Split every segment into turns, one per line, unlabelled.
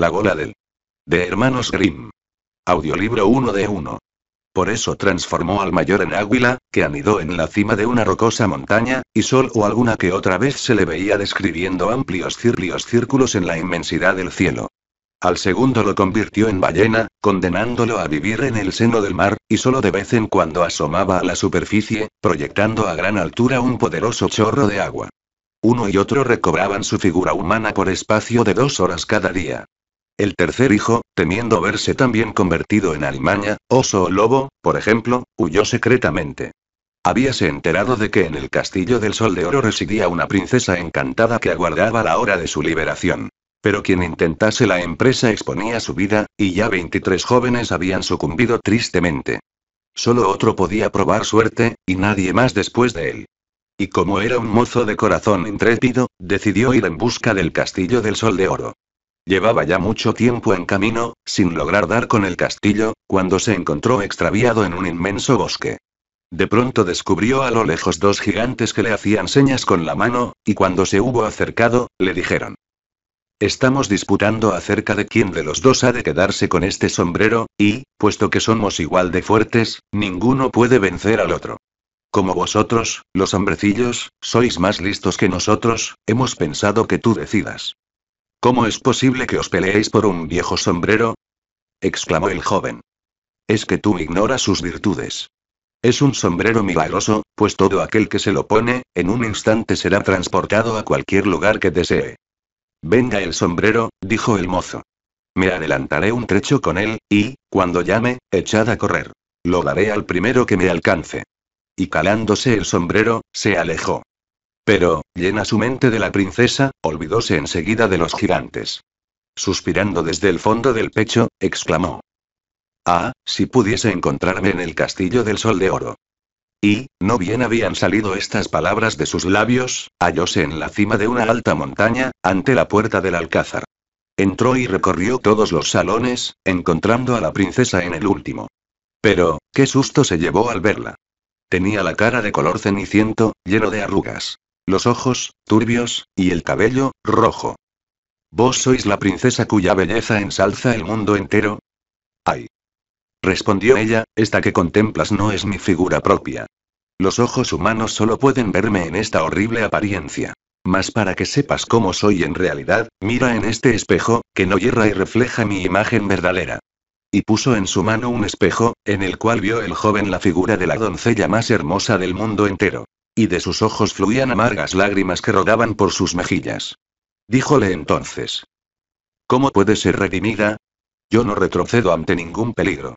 La gola del. De Hermanos Grimm. Audiolibro 1 de 1. Por eso transformó al mayor en águila, que anidó en la cima de una rocosa montaña, y sol o alguna que otra vez se le veía describiendo amplios círculos en la inmensidad del cielo. Al segundo lo convirtió en ballena, condenándolo a vivir en el seno del mar, y solo de vez en cuando asomaba a la superficie, proyectando a gran altura un poderoso chorro de agua. Uno y otro recobraban su figura humana por espacio de dos horas cada día. El tercer hijo, temiendo verse también convertido en Alemania, oso o lobo, por ejemplo, huyó secretamente. Habíase enterado de que en el castillo del Sol de Oro residía una princesa encantada que aguardaba la hora de su liberación. Pero quien intentase la empresa exponía su vida, y ya 23 jóvenes habían sucumbido tristemente. Solo otro podía probar suerte, y nadie más después de él. Y como era un mozo de corazón intrépido, decidió ir en busca del castillo del Sol de Oro. Llevaba ya mucho tiempo en camino, sin lograr dar con el castillo, cuando se encontró extraviado en un inmenso bosque. De pronto descubrió a lo lejos dos gigantes que le hacían señas con la mano, y cuando se hubo acercado, le dijeron. Estamos disputando acerca de quién de los dos ha de quedarse con este sombrero, y, puesto que somos igual de fuertes, ninguno puede vencer al otro. Como vosotros, los hombrecillos, sois más listos que nosotros, hemos pensado que tú decidas. ¿Cómo es posible que os peleéis por un viejo sombrero? exclamó el joven. Es que tú ignoras sus virtudes. Es un sombrero milagroso, pues todo aquel que se lo pone, en un instante será transportado a cualquier lugar que desee. Venga el sombrero, dijo el mozo. Me adelantaré un trecho con él, y, cuando llame, echad a correr. Lo daré al primero que me alcance. Y calándose el sombrero, se alejó. Pero, llena su mente de la princesa, olvidóse enseguida de los gigantes. Suspirando desde el fondo del pecho, exclamó. Ah, si pudiese encontrarme en el castillo del sol de oro. Y, no bien habían salido estas palabras de sus labios, hallóse en la cima de una alta montaña, ante la puerta del alcázar. Entró y recorrió todos los salones, encontrando a la princesa en el último. Pero, qué susto se llevó al verla. Tenía la cara de color ceniciento, lleno de arrugas los ojos, turbios, y el cabello, rojo. ¿Vos sois la princesa cuya belleza ensalza el mundo entero? ¡Ay! Respondió ella, esta que contemplas no es mi figura propia. Los ojos humanos solo pueden verme en esta horrible apariencia. Mas para que sepas cómo soy en realidad, mira en este espejo, que no hierra y refleja mi imagen verdadera. Y puso en su mano un espejo, en el cual vio el joven la figura de la doncella más hermosa del mundo entero. Y de sus ojos fluían amargas lágrimas que rodaban por sus mejillas. Díjole entonces. ¿Cómo puede ser redimida? Yo no retrocedo ante ningún peligro.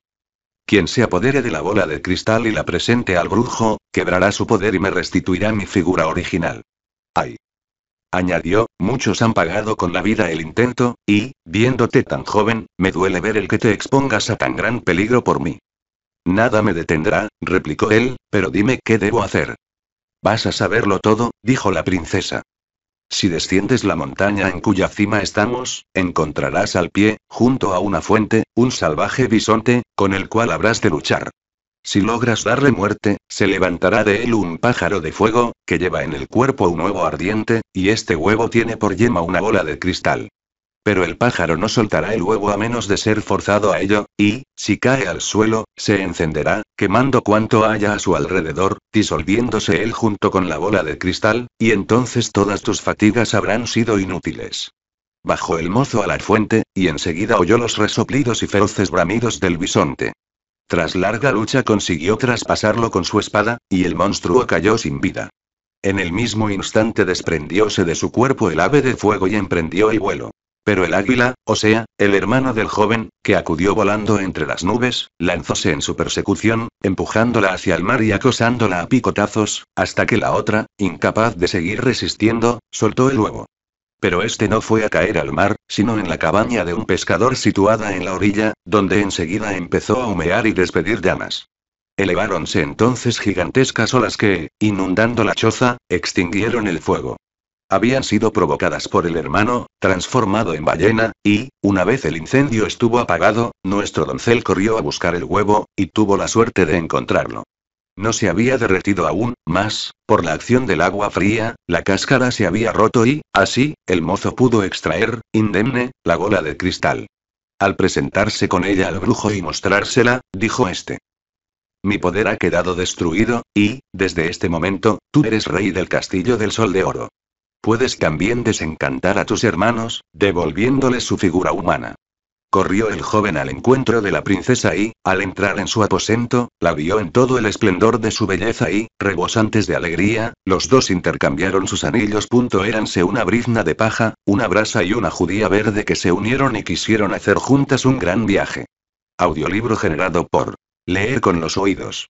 Quien se apodere de la bola de cristal y la presente al brujo, quebrará su poder y me restituirá mi figura original. ¡Ay! Añadió, muchos han pagado con la vida el intento, y, viéndote tan joven, me duele ver el que te expongas a tan gran peligro por mí. Nada me detendrá, replicó él, pero dime qué debo hacer. Vas a saberlo todo, dijo la princesa. Si desciendes la montaña en cuya cima estamos, encontrarás al pie, junto a una fuente, un salvaje bisonte, con el cual habrás de luchar. Si logras darle muerte, se levantará de él un pájaro de fuego, que lleva en el cuerpo un huevo ardiente, y este huevo tiene por yema una bola de cristal. Pero el pájaro no soltará el huevo a menos de ser forzado a ello, y, si cae al suelo, se encenderá, quemando cuanto haya a su alrededor, disolviéndose él junto con la bola de cristal, y entonces todas tus fatigas habrán sido inútiles. Bajó el mozo a la fuente, y enseguida oyó los resoplidos y feroces bramidos del bisonte. Tras larga lucha consiguió traspasarlo con su espada, y el monstruo cayó sin vida. En el mismo instante desprendióse de su cuerpo el ave de fuego y emprendió el vuelo. Pero el águila, o sea, el hermano del joven, que acudió volando entre las nubes, lanzóse en su persecución, empujándola hacia el mar y acosándola a picotazos, hasta que la otra, incapaz de seguir resistiendo, soltó el huevo. Pero este no fue a caer al mar, sino en la cabaña de un pescador situada en la orilla, donde enseguida empezó a humear y despedir llamas. Eleváronse entonces gigantescas olas que, inundando la choza, extinguieron el fuego habían sido provocadas por el hermano, transformado en ballena, y, una vez el incendio estuvo apagado, nuestro doncel corrió a buscar el huevo, y tuvo la suerte de encontrarlo. No se había derretido aún, más, por la acción del agua fría, la cáscara se había roto y, así, el mozo pudo extraer, indemne, la gola de cristal. Al presentarse con ella al brujo y mostrársela, dijo este. Mi poder ha quedado destruido, y, desde este momento, tú eres rey del castillo del sol de oro. Puedes también desencantar a tus hermanos, devolviéndoles su figura humana. Corrió el joven al encuentro de la princesa y, al entrar en su aposento, la vio en todo el esplendor de su belleza y, rebosantes de alegría, los dos intercambiaron sus anillos. Éranse una brizna de paja, una brasa y una judía verde que se unieron y quisieron hacer juntas un gran viaje. Audiolibro generado por Leer con los oídos.